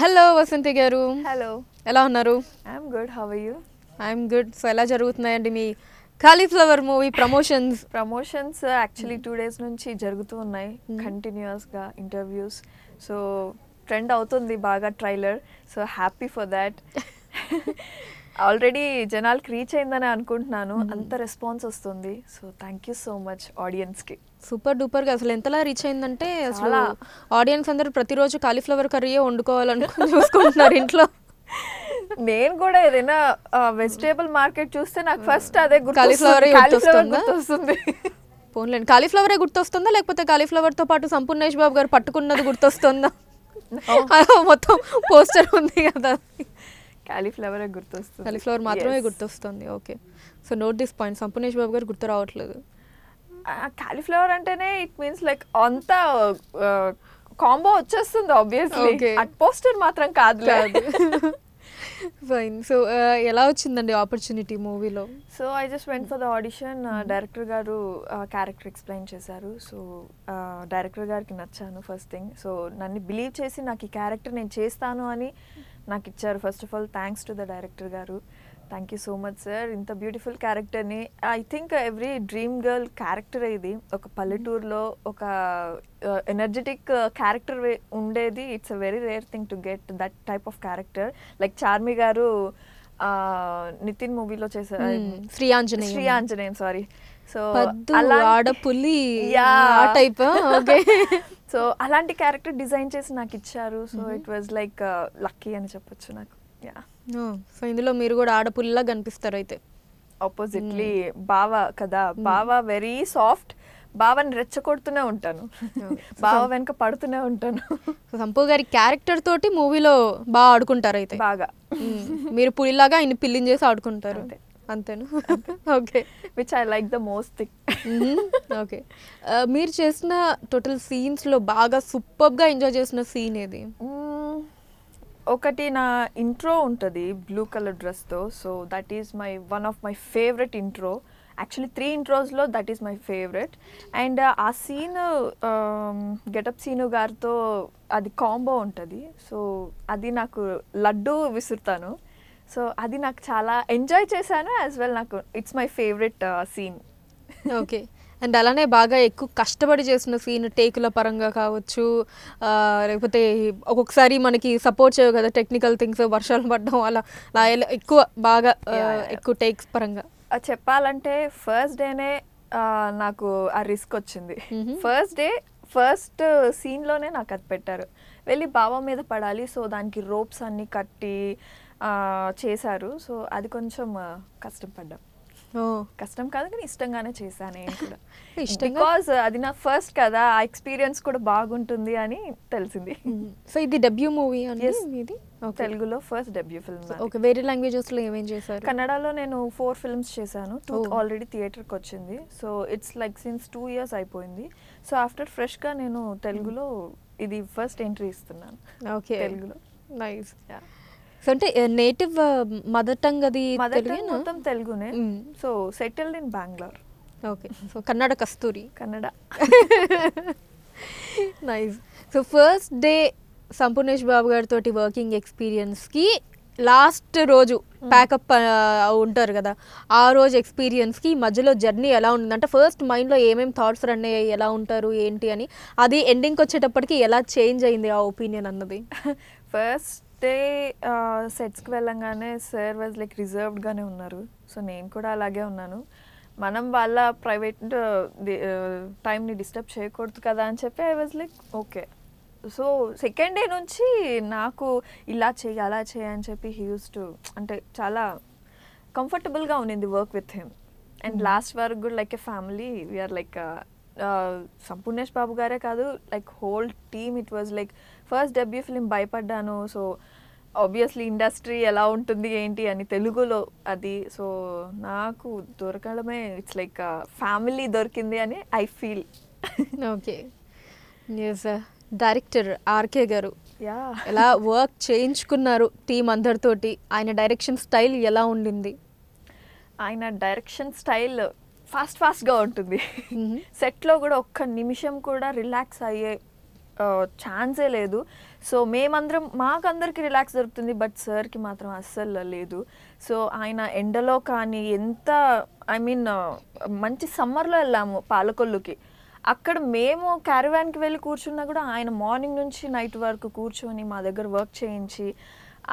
Hello Vasanthi గారు hello ఎలా ఉన్నారు I'm good how you I'm good so ఎలా జరుగుతున్నాయండి మీ cauliflower movie promotions promotions actually two days నుంచి జరుగుతూ ఉన్నాయి కంటిన్యూస్గా ఇంటర్వ్యూస్ సో ట్రెండ్ అవుతుంది బాగా trailer so happy for that already జనాలకు రీచ్ అయిందని అనుకుంటున్నాను hmm. అంత రెస్పాన్స్ వస్తుంది so thank you so much ఆడియన్స్కి సూపర్ డూపర్ గా అసలు ఎంతలా రీచ్ అయిందంటే అసలు ఆడియన్స్ అందరూ ప్రతిరోజు కాలీఫ్లవర్ కర్రీ వండుకోవాలనుకుని చూసుకుంటున్నారు ఇంట్లో నేను కూడా ఏదైనా వెజిటేబుల్ మార్కెట్ చూస్తే నాకు ఫస్ట్ అదే కాలీఫ్లవర్ గుర్తొస్తుంది పోన్లేండి కాలీఫ్లవరే గుర్తొస్తుందా లేకపోతే కాలీఫ్లవర్ తో పాటు సంపూర్ణేష్ బాబు గారు పట్టుకున్నది గుర్తొస్తుందా మొత్తం పోస్టర్ ఉంది కదా కాలీఫ్లవరే గుర్తొస్తుంది కాలీఫ్లవర్ మాత్రమే గుర్తొస్తుంది okay so note this point Sampoornesh Babu garu గుర్తు రావట్లేదు కాలీఫ్లవర్ అంటేనే ఇట్ మీన్స్ లైక్ అంత కాంబో వచ్చేస్తుంది ఆబ్వియస్లీ అట్ పోస్టర్ మాత్రం కాదు ఫైన్ సో ఎలా వచ్చిందండి ఆపర్చునిటీ మూవీలో so I just went for the audition director garu character explain చేశారు సో డైరెక్టర్ గారికి నచ్చాను ఫస్ట్ థింగ్ సో నన్ను బిలీవ్ చేసి నాకు ఈ క్యారెక్టర్ నేను చేస్తాను అని నాకు ఇచ్చారు first of all thanks to the director గారు thank you so much sir ఇంత బ్యూటిఫుల్ క్యారెక్టర్ని I think every dream girl character ఇది ఒక పల్లెటూరులో ఒక ఎనర్జెటిక్ uh, క్యారెక్టర్ uh, ఉండేది it's a very rare thing to get that type of character like Charmi garu uh, Nithin మూవీలో చేశారు శ్రీ ఆంజనేయం సారీ సో ఆడపుల్లి టైప్ ఓకే సో అలాంటి క్యారెక్టర్ డిజైన్ చేసి నాకు ఇచ్చారు so it was like lucky అని చెప్పొచ్చు నాకు యా సో ఇందులో మీరు కూడా ఆడపుల్లా కనిపిస్తారు అయితే ఆపోజిట్లీ బావ కదా బావ వెరీ సాఫ్ట్ బావని రెచ్చగొడుతూనే ఉంటాను బావ వెనక పడుతూనే ఉంటాను సంపూ గారి క్యారెక్టర్ తోటి మూవీలో బాగా ఆడుకుంటారు అయితే బాగా మీరు పులిలాగా ఆయన పిల్లిని చేసి ఆడుకుంటారు అంతేను okay which I like the most thing okay మీరు చేసిన టోటల్ సీన్స్లో బాగా సూపర్గా ఎంజాయ్ చేసిన సీన్ ఏది ఒకటి నా ఇంట్రో ఉంటుంది బ్లూ కలర్ డ్రెస్తో so that is my one of my favourite intro actually three ఇంట్రోస్లో that is my favourite and ఆ సీన్ గెటప్ సీను గారితో అది కాంబో ఉంటుంది సో అది నాకు లడ్డు విసురుతాను సో అది నాకు చాలా ఎంజాయ్ చేశాను యాజ్ వెల్ నాకు it's my favourite scene okay and అలానే బాగా ఎక్కువ కష్టపడి చేసిన సీన్ టేకుల పరంగా కావచ్చు లేకపోతే ఒక్కొక్కసారి మనకి సపోర్ట్ చేయవు కదా టెక్నికల్ థింగ్స్ వర్షాలు పడడం అలా ఎక్కువ బాగా ఎక్కువ టేక్స్ పరంగా చెప్పాలంటే ఫస్ట్ డేనే నాకు ఆ రిస్క్ వచ్చింది ఫస్ట్ డే ఫస్ట్ సీన్లోనే నాకు అది పెట్టారు వెళ్ళి బావ మీద పడాలి సో దానికి రోప్స్ అన్నీ కట్టి చేశారు సో అది కొంచెం కష్టపడ్డాం కష్టం కాదు కానీ ఇష్టంగానే చేశాను బికాస్ అది నా ఫస్ట్ కదా ఆ ఎక్స్పీరియన్స్ కూడా బాగుంటుంది అని తెలిసింది సో ఇది డెబ్యూ మూవీ ఇది తెలుగులో ఫస్ట్ డెబ్యూ ఫిల్మ్ ఓకే వేరే లాంగ్వేజెస్ లో ఏమేం చేశారు కన్నడలో నేను ఫోర్ ఫిల్మ్స్ చేశాను టూ ఆల్రెడీ థియేటర్కి వచ్చింది so it's like since two years అయిపోయింది సో ఆఫ్టర్ ఫ్రెష్ గా నేను తెలుగులో ఇది ఫస్ట్ ఎంట్రీ ఇస్తున్నాను ఓకే తెలుగులో నైస్ సో అంటే నేటివ్ మదర్ టంగ్ అది మదర్ మొత్తం తెలుగునే so settled in Bangalore okay so Kannada Kasturi Kannada nice so first day Sampoornesh Babu గారితో వర్కింగ్ ఎక్స్పీరియన్స్కి లాస్ట్ రోజు ప్యాకప్ uh, ఉంటారు కదా ఆ రోజు ఎక్స్పీరియన్స్కి మధ్యలో జర్నీ ఎలా ఉంటుంది అంటే ఫస్ట్ మైండ్లో ఏమేమి థాట్స్ రన్ అయ్యాయి ఎలా ఉంటారు ఏంటి అని అది ఎండింగ్కి వచ్చేటప్పటికి ఎలా చేంజ్ అయింది ఆ ఒపీనియన్ అన్నది ఫస్ట్ ఫస్టే సెట్స్కి వెళ్ళంగానే సార్ వాజ్ లైక్ రిజర్వ్డ్గానే ఉన్నారు సో నేను కూడా అలాగే ఉన్నాను మనం వాళ్ళ ప్రైవేట్ టైంని డిస్టర్బ్ చేయకూడదు కదా అని చెప్పి I was like okay so second day నుంచి నాకు ఇలా చేయి అలా చేయి అని చెప్పి హీ యూస్ టు అంటే చాలా కంఫర్టబుల్గా ఉండింది work with him and last వరకు కూడా like a family we're like Sampoornesh Babu గారే కాదు like whole team it was like first debut film భయపడ్డాను సో ఆబ్వియస్లీ ఇండస్ట్రీ ఎలా ఉంటుంది ఏంటి అని తెలుగులో అది సో నాకు దొరకడమే ఇట్స్ లైక్ ఫ్యామిలీ దొరికింది అని I feel okay director RK garu ఎలా వర్క్ చేయించుకున్నారు టీం అందరితోటి ఆయన డైరెక్షన్ స్టైల్ ఎలా ఉండింది ఆయన డైరెక్షన్ స్టైల్ ఫాస్ట్ ఫాస్ట్గా ఉంటుంది సెట్లో mm-hmm. కూడా ఒక్క నిమిషం కూడా రిలాక్స్ అయ్యే ఛాన్సే uh, లేదు సో మేమందరం మాకందరికీ రిలాక్స్ దొరుకుతుంది బట్ సార్కి మాత్రం అస్సలు లేదు సో ఆయన ఎండలో కానీ ఎంత ఐ మీన్ మంచి సమ్మర్లో వెళ్ళాము పాలకొల్లుకి అక్కడ మేము క్యారవాన్కి వెళ్ళి కూర్చున్నా కూడా ఆయన మార్నింగ్ నుంచి నైట్ వరకు కూర్చొని మా దగ్గర వర్క్ చేయించి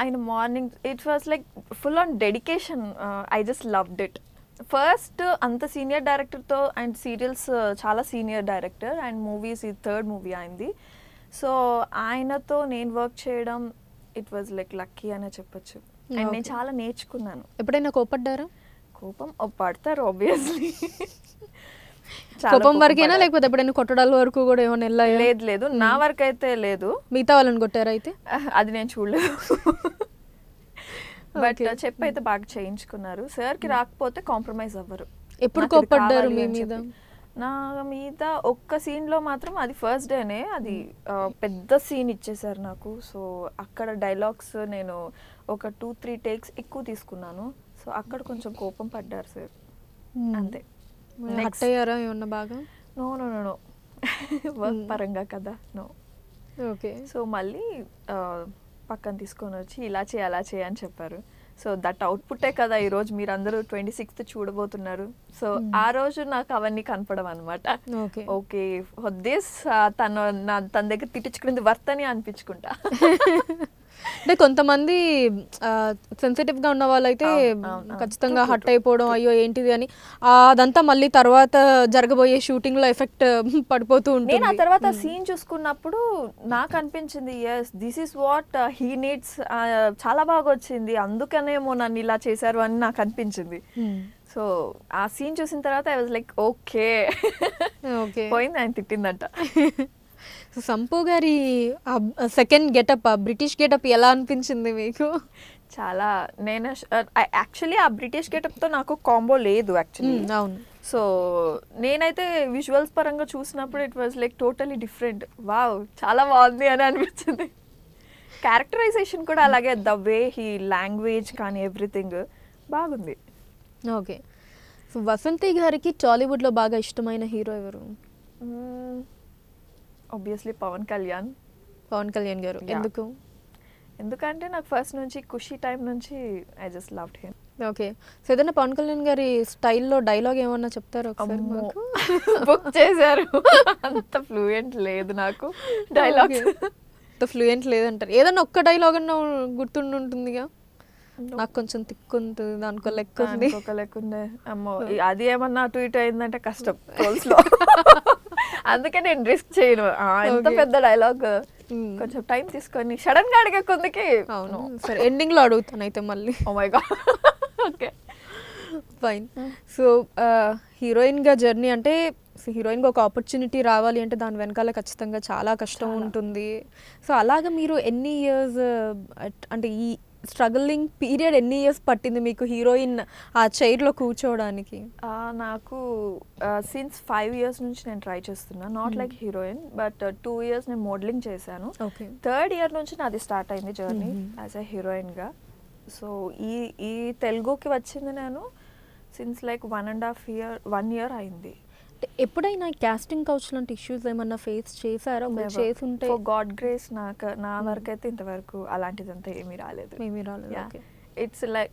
ఆయన morning it was like full on dedication I just loved it first అంత సీనియర్ డైరెక్టర్తో అండ్ సీరియల్స్ చాలా సీనియర్ డైరెక్టర్ అండ్ మూవీస్ ఈ థర్డ్ మూవీ అయింది సో ఆయనతో నేను వర్క్ చేయడం ఇట్ వాజ్ లైక్ లక్కీ అనే చెప్పొచ్చు అండ్ hmm, నేను చాలా నేర్చుకున్నాను ఎప్పుడైనా కోపడ్డారా కోపం పడతారు ఆబ్వియస్లీ కోపం వరకేనా లేకపోతే ఎప్పుడైనా కొట్టడాల వరకు కూడా ఏమైనా వెళ్ళా లేదు లేదు నా hmm. వరకు అయితే లేదు మిగతా వాళ్ళని కొట్టారు అయితే అది నేను చూడలేదు బట్ చెప్పైతే hmm. బాగా చేయించుకున్నారు సార్కి రాకపోతే కాంప్రమైజ్ అవ్వరు ఎప్పుడు కోపడ్డారు మీ మీద నా మిగతా ఒక్క సీన్లో మాత్రం అది ఫస్ట్ డేనే అది పెద్ద సీన్ ఇచ్చేసారు నాకు సో అక్కడ డైలాగ్స్ నేను ఒక టూ త్రీ టేక్స్ ఎక్కువ తీసుకున్నాను సో అక్కడ కొంచెం కోపం పడ్డారు సార్ అంతే నెక్స్ట్ అయ్యారా ఏమన్నా బాగా no no no no work పరంగా కదా నో ఓకే సో మళ్ళీ పక్కన తీసుకొని వచ్చి ఇలా చేయి అలా చేయి అని చెప్పారు సో దట్ అవుట్పుటే కదా ఈరోజు అందరూ ట్వంటీ సిక్స్త్ చూడబోతున్నారు సో hmm. ఆ రోజు నాకు అవన్నీ కనపడవు అనమాట ఓకే దిస్ తను నా తన దగ్గర తిట్టించుకునేది వర్త్ అని అనిపించుకుంటా అంటే కొంతమంది సెన్సిటివ్ గా ఉన్న వాళ్ళైతే ఖచ్చితంగా హట్ అయిపోవడం అయ్యో ఏంటిది అని అదంతా మళ్ళీ తర్వాత జరగబోయే షూటింగ్ లో ఎఫెక్ట్ పడిపోతూ ఉంటుంది నేను ఆ తర్వాత సీన్ చూసుకున్నప్పుడు నాకు అనిపించింది yes this is what he needs చాలా బాగా వచ్చింది అందుకనేమో నన్ను ఇలా చేశారు అని నాకు అనిపించింది సో ఆ సీన్ చూసిన తర్వాత I was like okay okay పోయింది ఆయన తిట్టిందంట సో గారి సెకండ్ గెటప్ ఆ బ్రిటిష్ గెటప్ ఎలా అనిపించింది మీకు చాలా నేను యాక్చువల్లీ ఆ బ్రిటిష్ గెటప్తో నాకు కాంబో లేదు యాక్చువల్లీ అవును సో నేనైతే విజువల్స్ పరంగా చూసినప్పుడు it was like totally different wow చాలా బాగుంది అని అనిపించింది క్యారెక్టరైజేషన్ కూడా అలాగే ద వే హీ లాంగ్వేజ్ కానీ ఎవ్రీథింగ్ బాగుంది ఓకే సో వసంతి గారికి టాలీవుడ్లో బాగా ఇష్టమైన హీరో ఎవరు ఆబ్వియస్లీ పవన్ కళ్యాణ్ పవన్ కళ్యాణ్ గారు ఎందుకు ఎందుకంటే నాకు ఫస్ట్ నుంచి ఖుషి టైం నుంచి I just love him okay so ఏదైనా పవన్ కళ్యాణ్ గారి స్టైల్లో డైలాగ్ ఏమన్నా చెప్తారు బుక్ చేశారు అంత ఫ్లూయెంట్ లేదు నాకు డైలాగ్ అంత ఫ్లూయెంట్ లేదంటారు ఏదన్నా ఒక్క డైలాగ్ అన్న గుర్తుండి ఉంటుందిగా నాకు కొంచెం ఉంటుంది దానికో లెక్క ఉంది ఒక లెక్క ఉండే అమ్మో అది ఏమన్నా అటు ఇటు అయిందంటే కష్టం అందుకే నేను రిస్క్ చేయను ఎంత పెద్ద డైలాగ్ hmm. కొంచెం టైం తీసుకొని సడన్ గా అడిగే కొందకి అవును సరే ఎండింగ్ లో అడుగుతాను అయితే మళ్ళీ oh my okay fine so heroine గా జర్నీ అంటే గా ఒక ఆపర్చునిటీ రావాలి అంటే దాని వెనకాల ఖచ్చితంగా చాలా కష్టం ఉంటుంది సో అలాగే మీరు ఎన్ని ఇయర్స్ uh, అంటే ఈ స్ట్రగలింగ్ పీరియడ్ ఎన్ని ఇయర్స్ పట్టింది మీకు హీరోయిన్ ఆ చైర్లో కూర్చోవడానికి నాకు సిన్స్ ఫైవ్ ఇయర్స్ నుంచి నేను ట్రై చేస్తున్నా not like heroine but two years నేను మోడలింగ్ చేశాను థర్డ్ ఇయర్ నుంచి నాది స్టార్ట్ అయింది జర్నీ యాజ్ ఎ హీరోయిన్గా సో ఈ ఈ తెలుగుకి వచ్చింది నేను since like one and half year one year అయింది ఎప్పుడైనా క్యాస్టింగ్ కౌచ్ లాంటి ఇష్యూస్ ఏమన్నా ఫేస్ చేశారా చేస్తుంటే గాడ్ గ్రేస్ నాకు నా hmm. వరకు అయితే ఇంతవరకు అలాంటిదంతా ఏమీ రాలేదు ఏమీ రాలేదు ఇట్స్ లైక్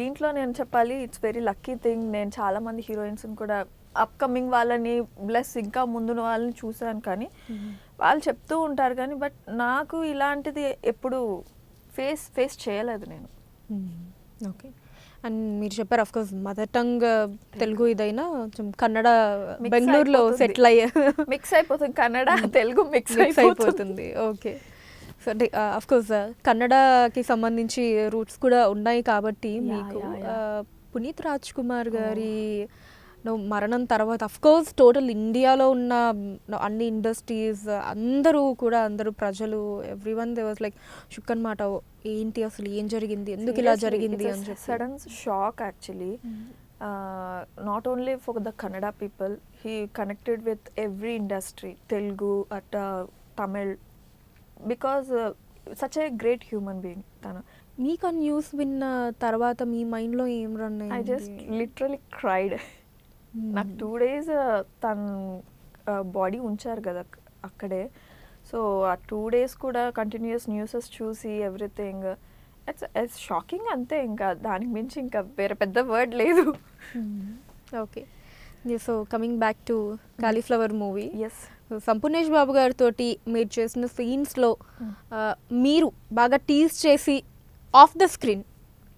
దీంట్లో నేను చెప్పాలి ఇట్స్ వెరీ లక్కీ థింగ్ నేను చాలా మంది హీరోయిన్స్ కూడా అప్కమింగ్ వాళ్ళని ప్లస్ ఇంకా ముందున్న వాళ్ళని చూశాను కానీ hmm. వాళ్ళు చెప్తూ ఉంటారు కానీ బట్ నాకు ఇలాంటిది ఎప్పుడు ఫేస్ ఫేస్ చేయలేదు నేను ఓకే hmm. అండ్ మీరు చెప్పారు of course mother tongue Telugu ఇదైనా కొంచెం కన్నడ బెంగళూరులో సెటిల్ అయ్యే మిక్స్ అయిపోతుంది కన్నడ hmm. తెలుగు మిక్స్ అయిపోతుంది ఓకే సో అఫ్ కోర్స్ కన్నడకి సంబంధించి రూట్స్ కూడా ఉన్నాయి కాబట్టి మీకు uh, పునీత్ రాజ్ కుమార్ oh. గారి మరణం తర్వాత అఫ్కోర్స్ టోటల్ ఇండియాలో ఉన్న అన్ని ఇండస్ట్రీస్ అందరూ కూడా అందరూ ప్రజలు everyone they was like shook మాట ఏంటి అసలు ఏం జరిగింది ఎందుకు ఇలా జరిగింది అని చెప్పి sudden shock actually not only for the Kannada people he connected with every industry Telugu at Tamil because such a great human being తను మీకు ఆ న్యూస్ విన్న తర్వాత మీ మైండ్లో ఏం run I just literally cried నాకు టూ hmm. డేస్ uh, తను బాడీ uh, ఉంచారు కదా అక్కడే సో ఆ టూ డేస్ కూడా కంటిన్యూస్ న్యూసెస్ చూసి ఎవ్రీథింగ్ ఇట్స్ ఇట్స్ షాకింగ్ అంతే ఇంకా దానికి మించి ఇంకా వేరే పెద్ద వర్డ్ లేదు okay so coming back to cauliflower movie yes Sampoornesh Babu గారితో మీరు చేసిన సీన్స్లో hmm. uh, మీరు బాగా టీజ్ చేసి ఆఫ్ ద స్క్రీన్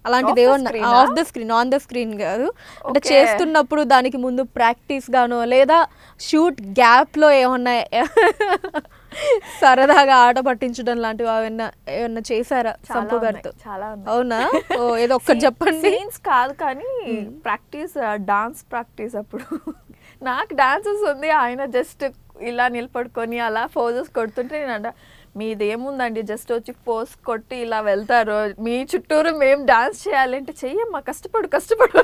అలాంటిది ఏమన్నా off the screen on the screen కాదు అంటే చేస్తున్నప్పుడు దానికి ముందు ప్రాక్టీస్ గాను లేదా షూట్ గ్యాప్ లో ఏమన్నా సరదాగా ఆట పట్టించడం లాంటివి అవన్నా ఏమన్నా చేశారా సంపు గారితో అవునా ఓ ఏదో ఒక్కటి చెప్పండి సీన్స్ కాదు కానీ ప్రాక్టీస్ డాన్స్ ప్రాక్టీస్ అప్పుడు నాకు డాన్సెస్ ఉంది ఆయన జస్ట్ ఇలా నిలబడుకొని అలా ఫోజెస్ కొడుతుంటే నేను అంటే మీది ఏముందండి జస్ట్ వచ్చి పోస్ కొట్టి ఇలా వెళ్తారు మీ చుట్టూరు మేము డాన్స్ చేయాలంటే చెయ్యమ్మా కష్టపడు కష్టపడు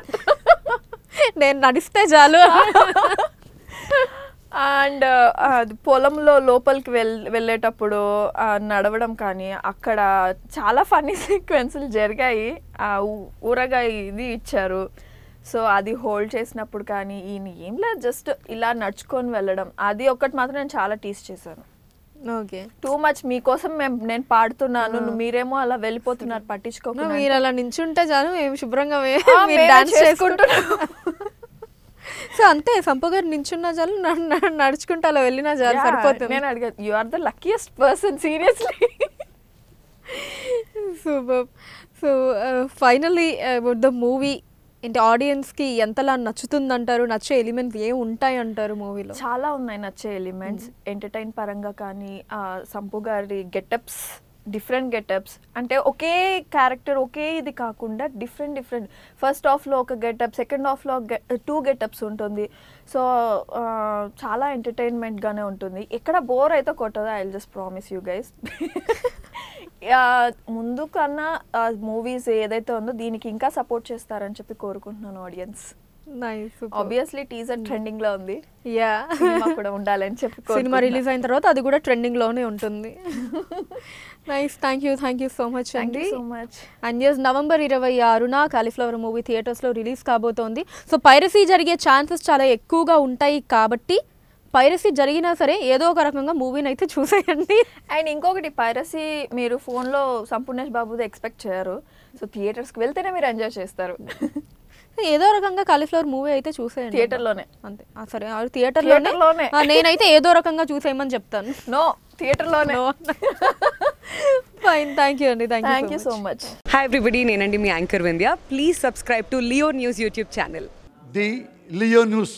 నేను నడిస్తే చాలు అండ్ పొలంలో లోపలికి వెళ్ వెళ్ళేటప్పుడు నడవడం కానీ అక్కడ చాలా ఫన్నీ సీక్వెన్స్లు జరిగాయి ఆ ఊరగా ఇది ఇచ్చారు సో అది హోల్డ్ చేసినప్పుడు కానీ ఈయన ఏం లేదు జస్ట్ ఇలా నడుచుకొని వెళ్ళడం అది ఒకటి మాత్రం నేను చాలా టీస్ చేశాను ఓకే టూ మచ్ మీకోసం మేము నేను పాడుతున్నాను మీరేమో అలా వెళ్ళిపోతున్నారు పట్టించుకోకుండా మీరు అలా నించుంటే చాలు ఏమి శుభ్రంగా డాన్స్ చేసుకుంటున్నాం సో అంతే సంప గారు నించున్న చాలు నడుచుకుంటా అలా వెళ్ళినా చాలు సరిపోతుంది నేను అడిగాను you are the luckiest person seriously super so finally about the movie ఏంటి ఆడియన్స్కి ఎంతలా నచ్చుతుంది అంటారు నచ్చే ఎలిమెంట్స్ ఏ ఉంటాయి అంటారు మూవీలో చాలా ఉన్నాయి నచ్చే ఎలిమెంట్స్ ఎంటర్టైన్ పరంగా కానీ సంపు గారి గెటప్స్ డిఫరెంట్ గెటప్స్ అంటే ఒకే క్యారెక్టర్ ఒకే ఇది కాకుండా డిఫరెంట్ డిఫరెంట్ ఫస్ట్ హాఫ్లో ఒక గెటప్ సెకండ్ హాఫ్లో టూ గెటప్స్ ఉంటుంది సో చాలా ఎంటర్టైన్మెంట్గానే ఉంటుంది ఎక్కడ బోర్ అయితే కొట్టదా I just promise you guys ముందు కన్నా మూవీస్ ఏదైతే ఉందో దీనికి ఇంకా సపోర్ట్ చేస్తారని చెప్పి కోరుకుంటున్నాను ఆడియన్స్ ఆబ్వియస్లీ టీజర్ ట్రెండింగ్ లో ఉంది యా కూడా ఉండాలని చెప్పి సినిమా రిలీజ్ అయిన తర్వాత అది కూడా ట్రెండింగ్ లోనే ఉంటుంది nice thank you thank you so much అండి so much and yes November ఇరవై ఆరున కాలీఫ్లవర్ మూవీ థియేటర్స్లో రిలీజ్ కాబోతోంది సో పైరసీ జరిగే ఛాన్సెస్ చాలా ఎక్కువగా ఉంటాయి కాబట్టి పైరసీ జరిగినా సరే ఏదో ఒక రకంగా మూవీని అయితే చూసేయండి అండ్ ఇంకొకటి పైరసీ మీరు ఫోన్లో సంపూర్ణేష్ బాబుది ఎక్స్పెక్ట్ చేయరు సో థియేటర్స్కి వెళ్తేనే మీరు ఎంజాయ్ చేస్తారు ఏదో రకంగా కాలీఫ్లవర్ మూవీ అయితే చూసేయండి థియేటర్లోనే అంతే సరే థియేటర్లోనే నేనైతే ఏదో రకంగా చూసేయమని చెప్తాను నో థియేటర్లోనే ఫైన్ థ్యాంక్ యూ అండి thank you so much hi everybody నేనండి మీ anchor Vindhya please subscribe to Leo News YouTube channel the Leo News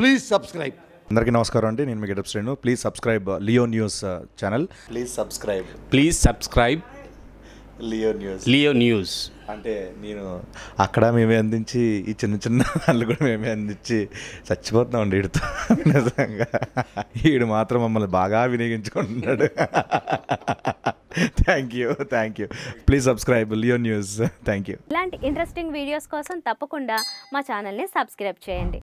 please subscribe అందరికీ నమస్కారం అండి నేను మీ getup please subscribe Leo News uh, channel please subscribe please subscribe Leo News Leo News అంటే నేను అక్కడ మేమే అందించి ఈ చిన్న చిన్న వాళ్ళు కూడా మేమే అందించి చచ్చిపోతున్నాం అండి వీడితో నిజంగా వీడు మాత్రం మమ్మల్ని బాగా వినియోగించుకుంటున్నాడు thank you thank you please subscribe Leo News thank you ఇలాంటి ఇంట్రెస్టింగ్ వీడియోస్ కోసం తప్పకుండా మా ఛానల్ని సబ్స్క్రైబ్ చేయండి